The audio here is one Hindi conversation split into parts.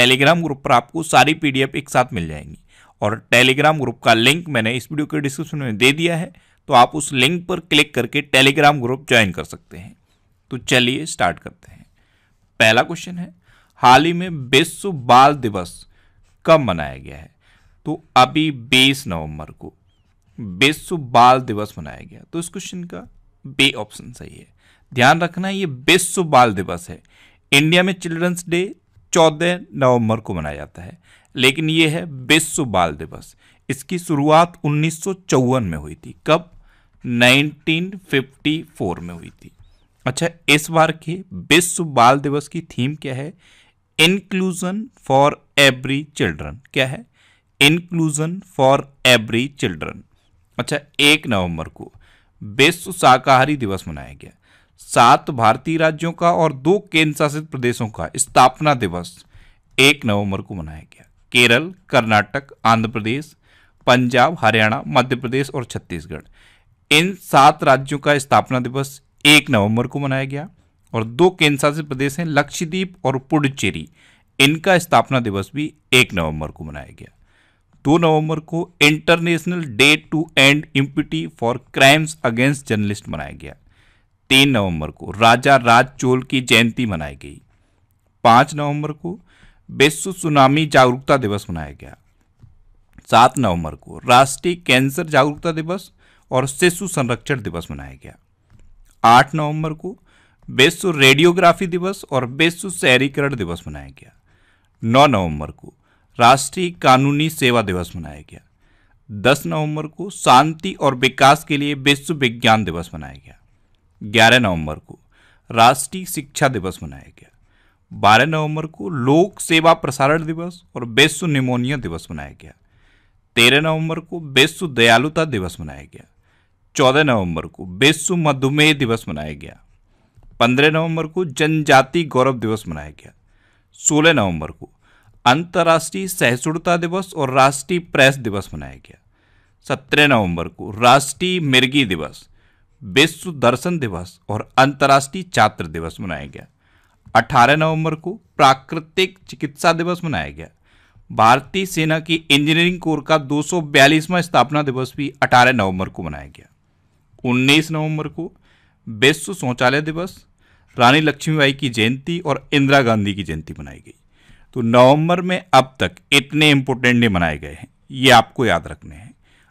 टेलीग्राम ग्रुप पर आपको सारी पीडीएफ एक साथ मिल जाएंगी और टेलीग्राम ग्रुप का लिंक मैंने इस वीडियो के डिस्क्रिप्शन में दे दिया है तो आप उस लिंक पर क्लिक करके टेलीग्राम ग्रुप ज्वाइन कर सकते हैं तो चलिए स्टार्ट करते हैं पहला क्वेश्चन है हाल ही में विश्व बाल दिवस कब मनाया गया है तो अभी 20 नवंबर को विश्व बाल दिवस मनाया गया तो इस क्वेश्चन का बे ऑप्शन सही है ध्यान रखना ये विश्व बाल दिवस है इंडिया में चिल्ड्रंस डे चौदह नवंबर को मनाया जाता है लेकिन ये है विश्व बाल दिवस इसकी शुरुआत उन्नीस में हुई थी कब 1954 में हुई थी अच्छा इस बार के विश्व बाल दिवस की थीम क्या है इंक्लूजन फॉर एवरी चिल्ड्रन क्या है इंक्लूजन फॉर एवरी चिल्ड्रन अच्छा एक नवंबर को विश्व शाकाहारी दिवस मनाया गया सात भारतीय राज्यों का और दो केंद्र शासित प्रदेशों का स्थापना दिवस एक नवंबर को मनाया गया केरल कर्नाटक आंध्र प्रदेश पंजाब हरियाणा मध्य प्रदेश और छत्तीसगढ़ इन सात राज्यों का स्थापना दिवस एक नवंबर को मनाया गया और दो केंद्र शासित प्रदेश हैं लक्षद्वीप और पुडुचेरी इनका स्थापना दिवस भी एक नवंबर को मनाया गया दो नवंबर को international day to end impunity for crimes against journalist मनाया गया तीन नवंबर को राजा राज चोल की जयंती मनाई गई पाँच नवंबर को विश्व सुनामी जागरूकता दिवस मनाया गया सात नवंबर को राष्ट्रीय कैंसर जागरूकता दिवस और शिशु संरक्षण दिवस मनाया गया आठ नवंबर को विश्व रेडियोग्राफी दिवस और विश्व शहरीकरण दिवस मनाया गया नौ नवंबर को राष्ट्रीय कानूनी सेवा दिवस मनाया गया दस नवंबर को शांति और विकास के लिए विश्व विज्ञान दिवस मनाया गया 11 नवंबर को राष्ट्रीय शिक्षा दिवस मनाया गया 12 नवंबर को लोक सेवा प्रसारण दिवस और विश्व निमोनिया दिवस मनाया गया 13 नवंबर को विश्व दयालुता दिवस मनाया गया 14 नवंबर को विश्व मधुमेह दिवस मनाया गया 15 नवंबर को जनजाति गौरव दिवस मनाया गया 16 नवंबर को अंतर्राष्ट्रीय सहिष्णुता दिवस और राष्ट्रीय प्रेस दिवस मनाया गया 17 नवंबर को राष्ट्रीय मिर्गी दिवस विश्व दर्शन दिवस और अंतर्राष्ट्रीय छात्र दिवस मनाया गया 18 नवंबर को प्राकृतिक चिकित्सा दिवस मनाया गया भारतीय सेना की इंजीनियरिंग कोर का दो वां स्थापना दिवस भी 18 नवंबर को मनाया गया 19 नवंबर को विश्व शौचालय दिवस रानी लक्ष्मीबाई की जयंती और इंदिरा गांधी की जयंती मनाई गई तो नवंबर में अब तक इतने इंपोर्टेंट डे मनाए गए हैं ये आपको याद रखने हैं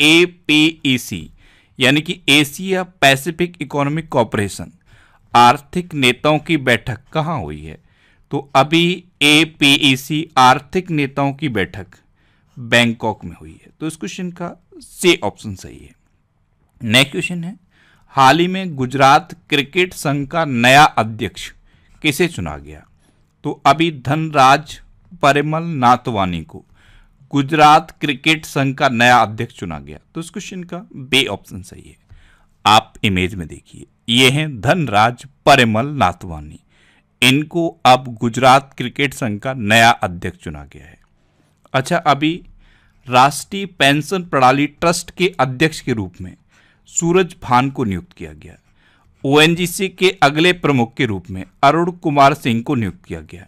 ए पी ई सी यानी कि एशिया पैसिफिक इकोनॉमिक कॉपरेशन आर्थिक नेताओं की बैठक कहाँ हुई है तो अभी ए पी ई सी आर्थिक नेताओं की बैठक बैंकॉक में हुई है तो इस क्वेश्चन का से ऑप्शन सही है नेक्स्ट क्वेश्चन है हाल ही में गुजरात क्रिकेट संघ का नया अध्यक्ष किसे चुना गया तो अभी धनराज परिमल नाथवानी को गुजरात क्रिकेट संघ का नया अध्यक्ष चुना गया तो इस क्वेश्चन का बे ऑप्शन सही है आप इमेज में देखिए ये हैं धनराज परिमल नाथवानी इनको अब गुजरात क्रिकेट संघ का नया अध्यक्ष चुना गया है अच्छा अभी राष्ट्रीय पेंशन प्रणाली ट्रस्ट के अध्यक्ष के रूप में सूरज भान को नियुक्त किया गया ओ के अगले प्रमुख के रूप में अरुण कुमार सिंह को नियुक्त किया गया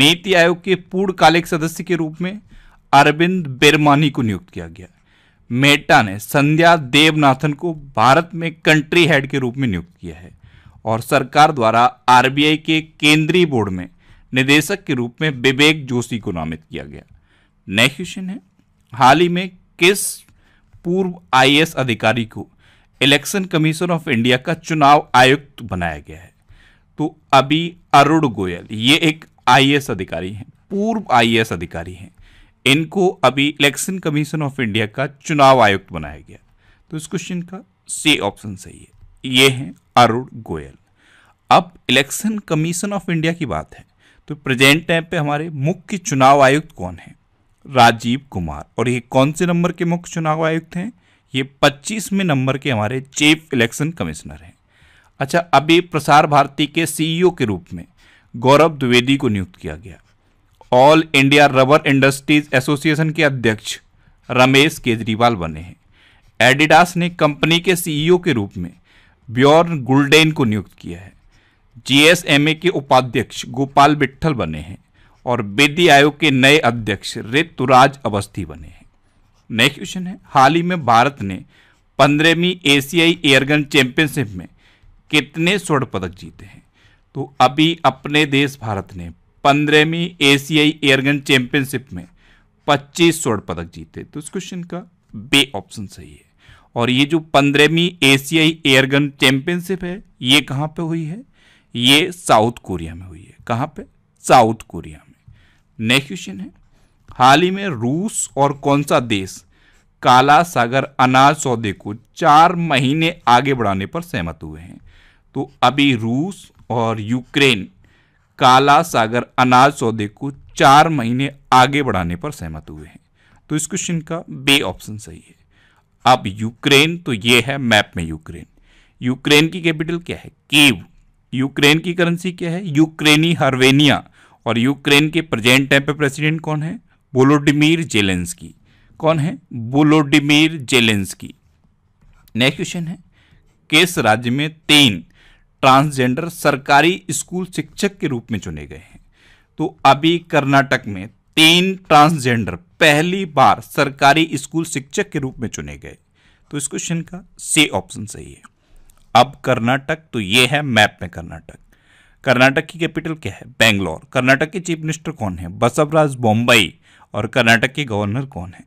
नीति आयोग के पूर्णकालिक सदस्य के रूप में अरविंद बिरमानी को नियुक्त किया गया मेटा ने संध्या देवनाथन को भारत में कंट्री हेड के रूप में नियुक्त किया है और सरकार द्वारा आरबीआई के केंद्रीय बोर्ड में निदेशक के रूप में विवेक जोशी को नामित किया गया नेक्स्ट क्वेश्चन है हाल ही में किस पूर्व आईएएस अधिकारी को इलेक्शन कमीशन ऑफ इंडिया का चुनाव आयुक्त बनाया गया है तो अभी अरुण गोयल ये एक आईएएस अधिकारी हैं पूर्व आईएएस अधिकारी हैं इनको अभी इलेक्शन कमीशन ऑफ इंडिया का चुनाव आयुक्त बनाया गया तो इस क्वेश्चन का सी ऑप्शन सही है ये है अरुण गोयल अब इलेक्शन कमीशन ऑफ इंडिया की बात है तो प्रेजेंट टाइम पे हमारे मुख्य चुनाव आयुक्त कौन है राजीव कुमार और ये कौन से नंबर के मुख्य चुनाव आयुक्त हैं ये पच्चीसवें नंबर के हमारे चीफ इलेक्शन कमिश्नर हैं अच्छा अभी प्रसार भारती के सीईओ e के रूप में गौरव द्विवेदी को नियुक्त किया गया all India rubber industries association के अध्यक्ष रमेश केजरीवाल बने हैं एडिडास ने कंपनी के सीईओ के रूप में ब्योर्न गुलडेन को नियुक्त किया है जीएसएमए के उपाध्यक्ष गोपाल विट्ठल बने हैं और विधि आयोग के नए अध्यक्ष ऋतुराज अवस्थी बने हैं नेक्स्ट क्वेश्चन है हाल ही में भारत ने पंद्रहवीं एशियाई एयरगन चैंपियनशिप में कितने स्वर्ण पदक जीते हैं तो अभी अपने देश भारत ने पंद्रहवीं एशियाई एयरगन चैंपियनशिप में पच्चीस स्वर्ण पदक जीते तो इस क्वेश्चन का बे ऑप्शन सही है और ये जो पंद्रहवीं एशियाई एयरगन चैंपियनशिप है ये कहाँ पे हुई है ये साउथ कोरिया में हुई है कहाँ पे साउथ कोरिया में नेक्स्ट क्वेश्चन है हाल ही में रूस और कौन सा देश काला सागर अनाज सौदे को चार महीने आगे बढ़ाने पर सहमत हुए हैं तो अभी रूस और यूक्रेन काला सागर अनाज सौदे को चार महीने आगे बढ़ाने पर सहमत हुए हैं तो इस क्वेश्चन का बे ऑप्शन सही है अब यूक्रेन तो ये है मैप में यूक्रेन यूक्रेन की कैपिटल क्या है केव यूक्रेन की करेंसी क्या है यूक्रेनी हर्वेनिया और यूक्रेन के प्रेजेंट टाइम पे प्रेसिडेंट कौन है बोलोडिमिर जेलेंस्की कौन है बोलोडिमिर जेलेंस्की नेक्स्ट क्वेश्चन है किस राज्य में तीन ट्रांसजेंडर सरकारी स्कूल शिक्षक के रूप में चुने गए हैं तो अभी कर्नाटक में तीन ट्रांसजेंडर पहली बार सरकारी स्कूल शिक्षक के रूप में चुने गए तो इस क्वेश्चन का सी ऑप्शन सही है अब कर्नाटक तो ये है मैप में कर्नाटक कर्नाटक की कैपिटल क्या है बेंगलोर कर्नाटक के चीफ मिनिस्टर कौन है बसवराज बॉम्बई और कर्नाटक के गवर्नर कौन है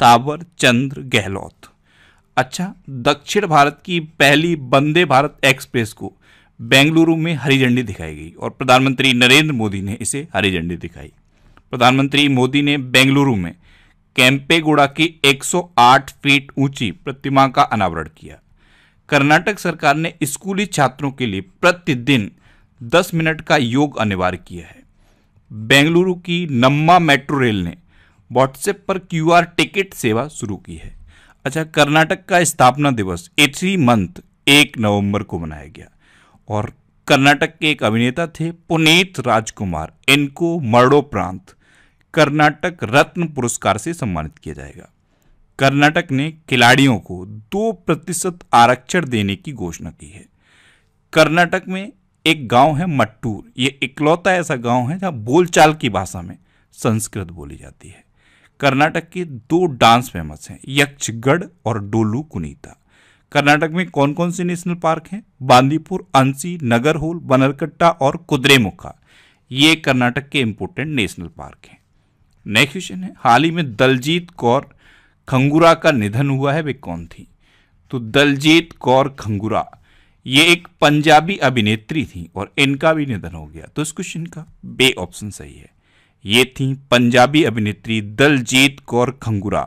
तावर चंद्र गहलोत अच्छा दक्षिण भारत की पहली वंदे भारत एक्सप्रेस को बेंगलुरु में हरी झंडी दिखाई गई और प्रधानमंत्री नरेंद्र मोदी ने इसे हरी झंडी दिखाई प्रधानमंत्री मोदी ने बेंगलुरु में कैंपेगुड़ा की 108 फीट ऊंची प्रतिमा का अनावरण किया कर्नाटक सरकार ने स्कूली छात्रों के लिए प्रतिदिन 10 मिनट का योग अनिवार्य किया है बेंगलुरु की नम्मा मेट्रो रेल ने व्हाट्सएप पर क्यूआर टिकट सेवा शुरू की है अच्छा कर्नाटक का स्थापना दिवस एट्री मंथ एक नवंबर को मनाया गया और कर्नाटक के एक अभिनेता थे पुनीत राजकुमार इनको मरणोपरांत कर्नाटक रत्न पुरस्कार से सम्मानित किया जाएगा कर्नाटक ने खिलाड़ियों को दो प्रतिशत आरक्षण देने की घोषणा की है कर्नाटक में एक गांव है मट्टूर ये इकलौता ऐसा गांव है जहां बोलचाल की भाषा में संस्कृत बोली जाती है कर्नाटक के दो डांस फेमस हैं यक्षगढ़ और डोलू कुनीता कर्नाटक में कौन कौन से नेशनल पार्क हैं बांदीपुर अंसी नगरहोल बनरकट्टा और कुद्रेमुखा ये कर्नाटक के इंपोर्टेंट नेशनल पार्क हैं नेक्स्ट क्वेश्चन है हाल ही में दलजीत कौर खंगुरा का निधन हुआ है वे कौन थी तो दलजीत कौर खंगुरा ये एक पंजाबी अभिनेत्री थी और इनका भी निधन हो गया तो इस क्वेश्चन का बे ऑप्शन सही है ये थी पंजाबी अभिनेत्री दलजीत कौर खंगुरा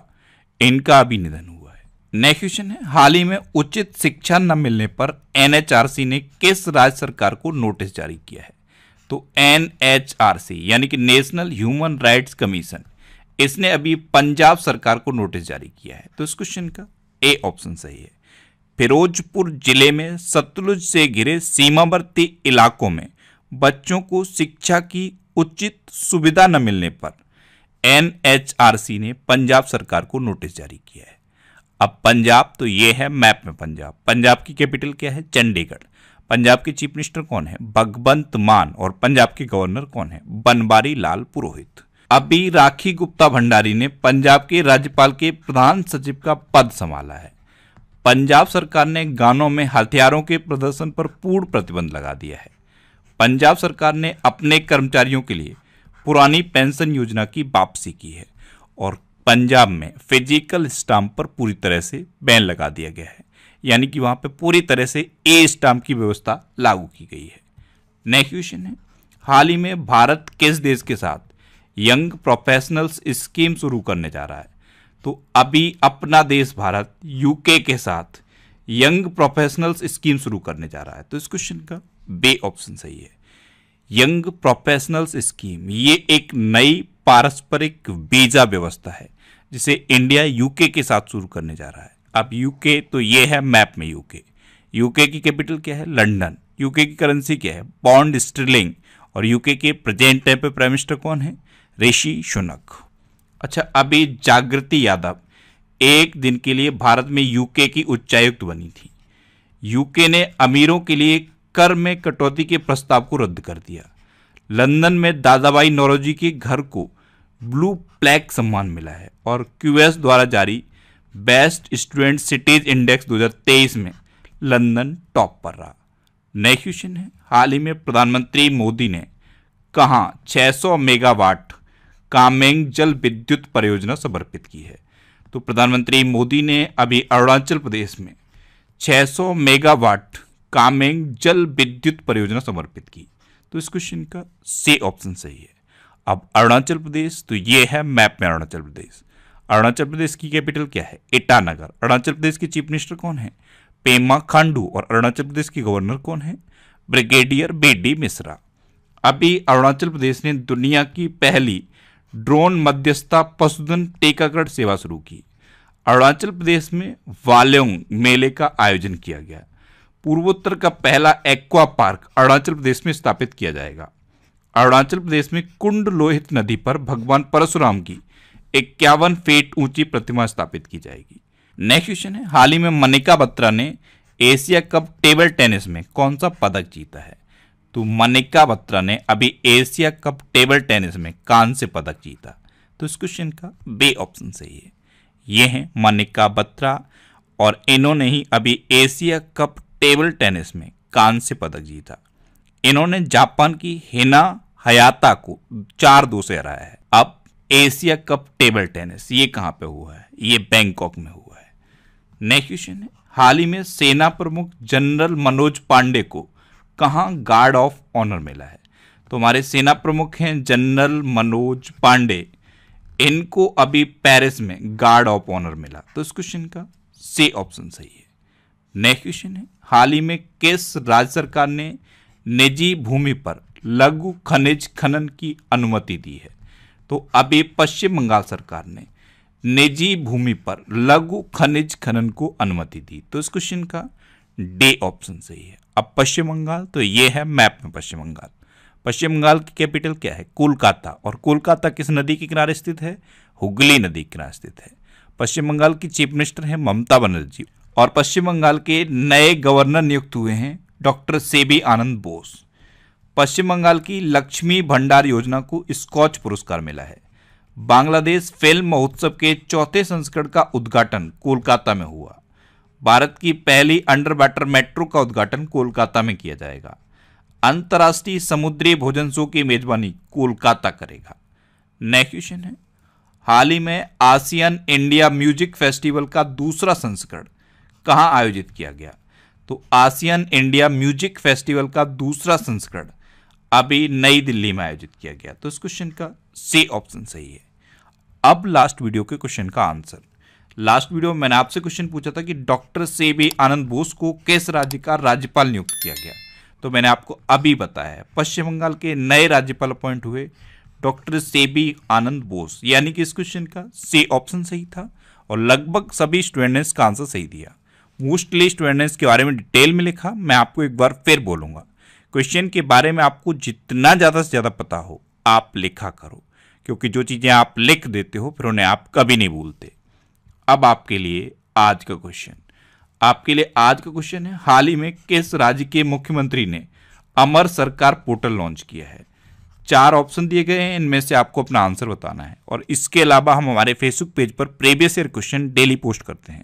इनका भी निधन हुआ है नेक्स्ट क्वेश्चन है हाल ही में उचित शिक्षा न मिलने पर एनएचआरसी ने किस राज्य सरकार को नोटिस जारी किया है तो एनएचआरसी यानी कि नेशनल ह्यूमन राइट्स कमीशन इसने अभी पंजाब सरकार को नोटिस जारी किया है तो इस क्वेश्चन का ए ऑप्शन सही है फिरोजपुर जिले में सतलुज से घिरे सीमावर्ती इलाकों में बच्चों को शिक्षा की उचित सुविधा न मिलने पर एनएचआरसी ने पंजाब सरकार को नोटिस जारी किया है अब पंजाब तो ये है मैप में पंजाब पंजाब की कैपिटल क्या है चंडीगढ़ पंजाब के चीफ मिनिस्टर कौन है भगवंत मान और पंजाब के गवर्नर कौन है बनबारी लाल पुरोहित अभी राखी गुप्ता भंडारी ने पंजाब के राज्यपाल के प्रधान सचिव का पद संभाला है पंजाब सरकार ने गानों में हथियारों के प्रदर्शन पर पूर्ण प्रतिबंध लगा दिया है पंजाब सरकार ने अपने कर्मचारियों के लिए पुरानी पेंशन योजना की वापसी की है और पंजाब में फिजिकल स्टाम्प पर पूरी तरह से बैन लगा दिया गया है यानी कि वहाँ पर पूरी तरह से ए स्टाम्प की व्यवस्था लागू की गई है नेक्स्ट क्वेश्चन है हाल ही में भारत किस देश के साथ यंग प्रोफेशनल्स स्कीम शुरू करने जा रहा है तो अभी अपना देश भारत यूके के साथ यंग प्रोफेशनल्स स्कीम शुरू करने जा रहा है तो इस क्वेश्चन का बे ऑप्शन सही है यंग प्रोफेशनल्स स्कीम ये एक नई पारस्परिक वीजा व्यवस्था है जिसे इंडिया यूके के साथ शुरू करने जा रहा है अब यूके तो ये है मैप में यूके यूके की कैपिटल क्या है लंदन यूके की करेंसी क्या है बॉन्ड स्टर्लिंग और यूके के प्रेजेंट टाइम पे प्राइम मिनिस्टर कौन है ऋषि शुनक अच्छा अभी जागृति यादव एक दिन के लिए भारत में यूके की उच्चायुक्त बनी थी यूके ने अमीरों के लिए कर में कटौती के प्रस्ताव को रद्द कर दिया लंदन में दादाबाई नौरोजी के घर को ब्लू प्लैक सम्मान मिला है और क्यूएस द्वारा जारी बेस्ट स्टूडेंट सिटीज इंडेक्स 2023 में लंदन टॉप पर रहा नए क्वेश्चन है हाल ही में प्रधानमंत्री मोदी ने कहा 600 मेगावाट कामेंग जल विद्युत परियोजना समर्पित की है तो प्रधानमंत्री मोदी ने अभी अरुणाचल प्रदेश में 600 मेगावाट कामेंग जल विद्युत परियोजना समर्पित की तो इस क्वेश्चन का से ऑप्शन सही है अब अरुणाचल प्रदेश तो ये है मैप में अरुणाचल प्रदेश अरुणाचल प्रदेश की कैपिटल क्या है ईटानगर अरुणाचल प्रदेश के चीफ मिनिस्टर कौन है पेमा खांडू और अरुणाचल प्रदेश के गवर्नर कौन है ब्रिगेडियर बी डी मिश्रा अभी अरुणाचल प्रदेश ने दुनिया की पहली ड्रोन मध्यस्थता पशुधन टीकाकरण सेवा शुरू की अरुणाचल प्रदेश में वाल्योंग मेले का आयोजन किया गया पूर्वोत्तर का पहला एक्वा पार्क अरुणाचल प्रदेश में स्थापित किया जाएगा अरुणाचल प्रदेश में कुंड लोहित नदी पर भगवान परशुराम की इक्यावन फीट ऊंची प्रतिमा स्थापित की जाएगी नेक्स्ट क्वेश्चन है हाल ही में मनिका बत्रा ने एशिया कप टेबल टेनिस में कौन सा पदक जीता है तो मनिका बत्रा ने अभी एशिया कप टेबल टेनिस में कान से पदक जीता तो इस क्वेश्चन का बे ऑप्शन सही है ये हैं मनिका बत्रा और इन्होंने ही अभी एशिया कप टेबल टेनिस में कांस्य पदक जीता इन्होंने जापान की हिना हयाता को चार दो से हराया है अब एशिया कप टेबल टेनिस ये कहाँ पे हुआ है ये बैंकॉक में हुआ है नेक्स्ट क्वेश्चन है हाल ही में सेना प्रमुख जनरल मनोज पांडे को कहाँ गार्ड ऑफ ऑनर मिला है तो हमारे सेना प्रमुख हैं जनरल मनोज पांडे इनको अभी पेरिस में गार्ड ऑफ ऑनर मिला तो इस क्वेश्चन का सी ऑप्शन सही है नेक्स्ट क्वेश्चन है हाल ही में किस राज्य सरकार ने निजी भूमि पर लघु खनिज खनन की अनुमति दी है तो अभी पश्चिम बंगाल सरकार ने निजी भूमि पर लघु खनिज खनन को अनुमति दी तो इस क्वेश्चन का डे ऑप्शन सही है अब पश्चिम बंगाल तो ये है मैप में पश्चिम बंगाल पश्चिम बंगाल की कैपिटल क्या है कोलकाता और कोलकाता किस नदी के किनारे स्थित है हुगली नदी के किनारे स्थित है पश्चिम बंगाल की चीफ मिनिस्टर है ममता बनर्जी और पश्चिम बंगाल के नए गवर्नर नियुक्त हुए हैं डॉक्टर सेबी आनंद बोस पश्चिम बंगाल की लक्ष्मी भंडार योजना को स्कॉच पुरस्कार मिला है बांग्लादेश फिल्म महोत्सव के चौथे संस्करण का उद्घाटन कोलकाता में हुआ भारत की पहली अंडर वाटर मेट्रो का उद्घाटन कोलकाता में किया जाएगा अंतर्राष्ट्रीय समुद्री भोजन शो की मेजबानी कोलकाता करेगा नेक्स्ट क्वेश्चन है हाल ही में आसियान इंडिया म्यूजिक फेस्टिवल का दूसरा संस्करण कहाँ आयोजित किया गया तो आसियन इंडिया म्यूजिक फेस्टिवल का दूसरा संस्करण अभी नई दिल्ली में आयोजित किया गया तो इस क्वेश्चन का सी ऑप्शन सही है अब लास्ट वीडियो के क्वेश्चन का आंसर लास्ट वीडियो में मैंने आपसे क्वेश्चन पूछा था कि डॉक्टर से भी आनंद बोस को किस राज्य का राज्यपाल नियुक्त किया गया तो मैंने आपको अभी बताया पश्चिम बंगाल के नए राज्यपाल अपॉइंट हुए डॉक्टर से बी आनंद बोस यानी कि इस क्वेश्चन का सी ऑप्शन सही था और लगभग सभी स्टूडेंट ने इसका आंसर सही दिया वोस्ट लिस्ट वेंडर्स के बारे में डिटेल में लिखा मैं आपको एक बार फिर बोलूँगा क्वेश्चन के बारे में आपको जितना ज़्यादा से ज़्यादा पता हो आप लिखा करो क्योंकि जो चीज़ें आप लिख देते हो फिर उन्हें आप कभी नहीं भूलते अब आपके लिए आज का क्वेश्चन आपके लिए आज का क्वेश्चन है हाल ही में किस राज्य के मुख्यमंत्री ने अमर सरकार पोर्टल लॉन्च किया है चार ऑप्शन दिए गए हैं इनमें से आपको अपना आंसर बताना है और इसके अलावा हम हमारे फेसबुक पेज पर previous year question daily post करते हैं